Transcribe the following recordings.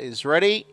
is ready.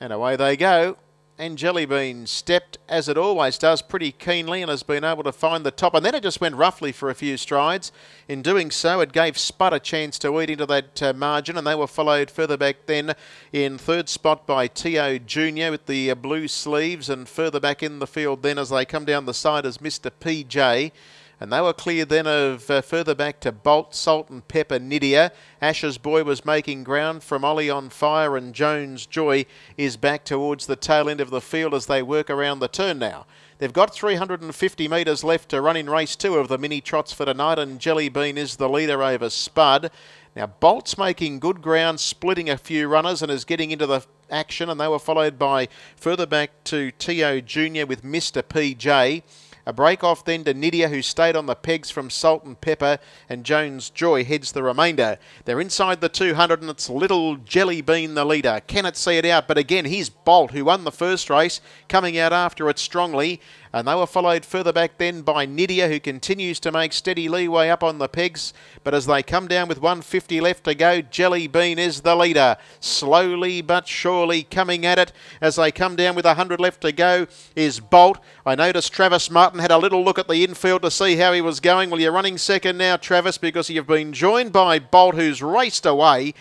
And away they go. And Jellybean stepped, as it always does, pretty keenly and has been able to find the top. And then it just went roughly for a few strides. In doing so, it gave Spud a chance to eat into that uh, margin, and they were followed further back then in third spot by T.O. Jr. with the uh, blue sleeves, and further back in the field then as they come down the side is Mr. P.J. And they were clear then of uh, further back to Bolt, Salt and Pepper, Nidia. Asher's Boy was making ground from Ollie on Fire and Jones Joy is back towards the tail end of the field as they work around the turn now. They've got 350 metres left to run in race two of the mini trots for tonight and Jellybean is the leader over Spud. Now Bolt's making good ground, splitting a few runners and is getting into the action and they were followed by further back to T.O. Jr. with Mr. P.J. A break off then to Nidia, who stayed on the pegs from Salt and Pepper, and Jones Joy heads the remainder. They're inside the 200, and it's Little Jelly Bean, the leader. Cannot see it out, but again, he's Bolt, who won the first race, coming out after it strongly. And they were followed further back then by Nidia, who continues to make steady leeway up on the pegs. But as they come down with 150 left to go, Jelly Bean is the leader. Slowly but surely coming at it as they come down with 100 left to go is Bolt. I noticed Travis Martin had a little look at the infield to see how he was going. Well, you're running second now, Travis, because you've been joined by Bolt, who's raced away.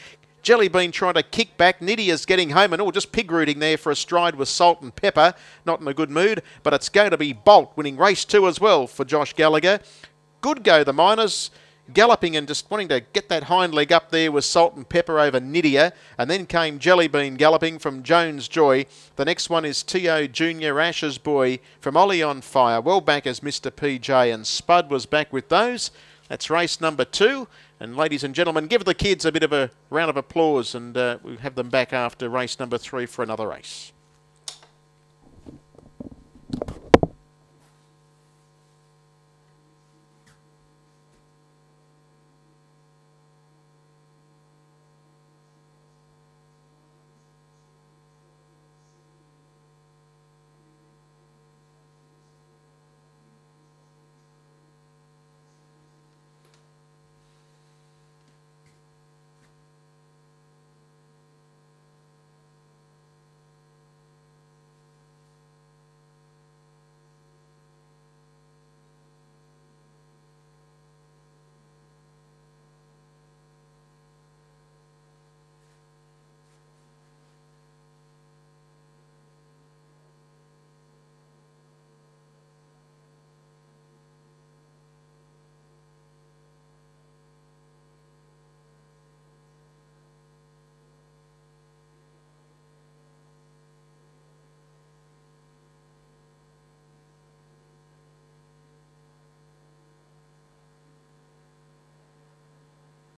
Jellybean trying to kick back. Nidia's getting home and all oh, just pig rooting there for a stride with Salt and Pepper. Not in a good mood, but it's going to be Bolt winning race two as well for Josh Gallagher. Good go, the Miners galloping and just wanting to get that hind leg up there with Salt and Pepper over Nidia. And then came Jellybean galloping from Jones Joy. The next one is T.O. Junior Ash's Boy from Ollie on Fire. Well back as Mr. PJ and Spud was back with those. That's race number two. And ladies and gentlemen, give the kids a bit of a round of applause and uh, we'll have them back after race number three for another race.